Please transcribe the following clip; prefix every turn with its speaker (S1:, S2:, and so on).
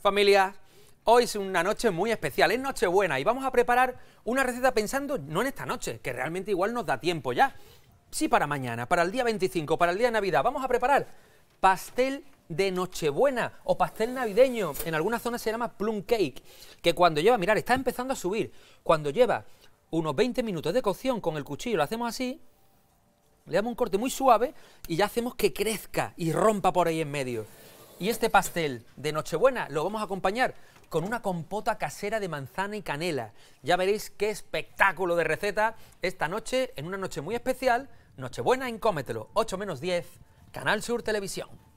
S1: Familia, hoy es una noche muy especial, es Nochebuena y vamos a preparar una receta pensando no en esta noche, que realmente igual nos da tiempo ya, sí para mañana, para el día 25, para el día de Navidad. Vamos a preparar pastel de Nochebuena o pastel navideño. En algunas zonas se llama plum cake, que cuando lleva, mirar, está empezando a subir, cuando lleva unos 20 minutos de cocción con el cuchillo, lo hacemos así, le damos un corte muy suave y ya hacemos que crezca y rompa por ahí en medio. Y este pastel de Nochebuena lo vamos a acompañar con una compota casera de manzana y canela. Ya veréis qué espectáculo de receta esta noche, en una noche muy especial, Nochebuena en Cómetelo, 8 menos 10, Canal Sur Televisión.